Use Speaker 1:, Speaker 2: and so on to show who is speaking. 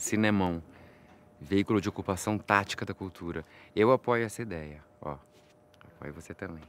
Speaker 1: Cinemão, veículo de ocupação tática da cultura. Eu apoio essa ideia, ó. Apoio você também.